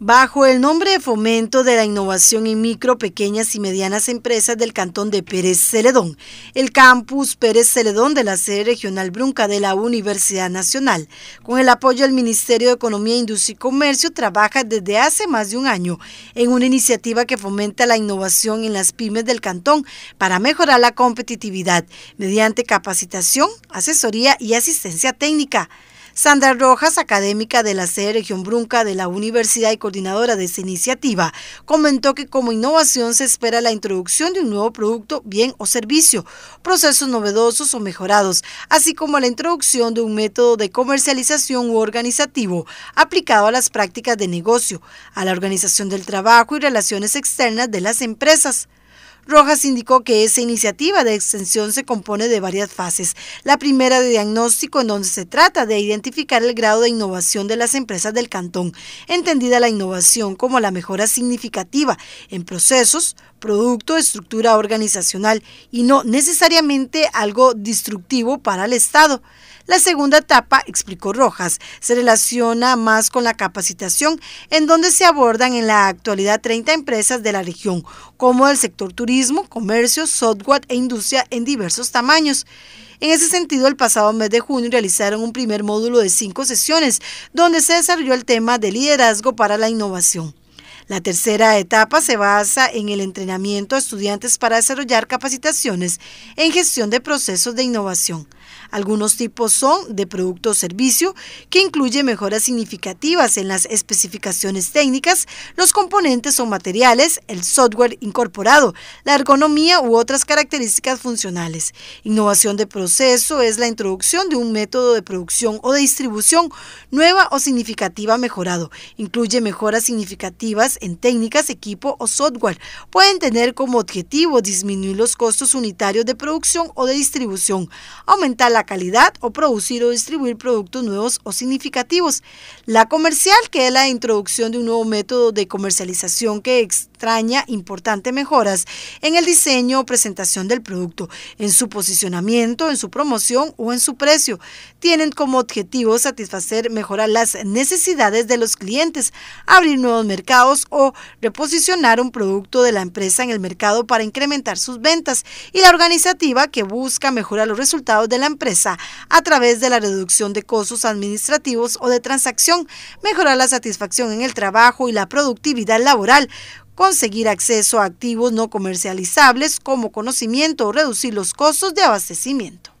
Bajo el nombre de Fomento de la Innovación en Micro, Pequeñas y Medianas Empresas del Cantón de Pérez Celedón, el campus Pérez Celedón de la sede regional Brunca de la Universidad Nacional, con el apoyo del Ministerio de Economía, Industria y Comercio, trabaja desde hace más de un año en una iniciativa que fomenta la innovación en las pymes del cantón para mejorar la competitividad mediante capacitación, asesoría y asistencia técnica. Sandra Rojas, académica de la sede Región Brunca de la universidad y coordinadora de esta iniciativa, comentó que como innovación se espera la introducción de un nuevo producto, bien o servicio, procesos novedosos o mejorados, así como la introducción de un método de comercialización u organizativo aplicado a las prácticas de negocio, a la organización del trabajo y relaciones externas de las empresas. Rojas indicó que esa iniciativa de extensión se compone de varias fases. La primera de diagnóstico en donde se trata de identificar el grado de innovación de las empresas del cantón, entendida la innovación como la mejora significativa en procesos, producto, estructura organizacional y no necesariamente algo destructivo para el Estado. La segunda etapa, explicó Rojas, se relaciona más con la capacitación en donde se abordan en la actualidad 30 empresas de la región, como el sector turismo, comercio, software e industria en diversos tamaños. En ese sentido, el pasado mes de junio realizaron un primer módulo de cinco sesiones, donde se desarrolló el tema de liderazgo para la innovación. La tercera etapa se basa en el entrenamiento a estudiantes para desarrollar capacitaciones en gestión de procesos de innovación. Algunos tipos son de producto o servicio, que incluye mejoras significativas en las especificaciones técnicas, los componentes o materiales, el software incorporado, la ergonomía u otras características funcionales. Innovación de proceso es la introducción de un método de producción o de distribución nueva o significativa mejorado. Incluye mejoras significativas en técnicas, equipo o software. Pueden tener como objetivo disminuir los costos unitarios de producción o de distribución, aumentar la la calidad o producir o distribuir productos nuevos o significativos. La comercial, que es la introducción de un nuevo método de comercialización que extraña importantes mejoras en el diseño o presentación del producto, en su posicionamiento, en su promoción o en su precio. Tienen como objetivo satisfacer, mejorar las necesidades de los clientes, abrir nuevos mercados o reposicionar un producto de la empresa en el mercado para incrementar sus ventas y la organizativa que busca mejorar los resultados de la empresa a través de la reducción de costos administrativos o de transacción, mejorar la satisfacción en el trabajo y la productividad laboral, conseguir acceso a activos no comercializables como conocimiento o reducir los costos de abastecimiento.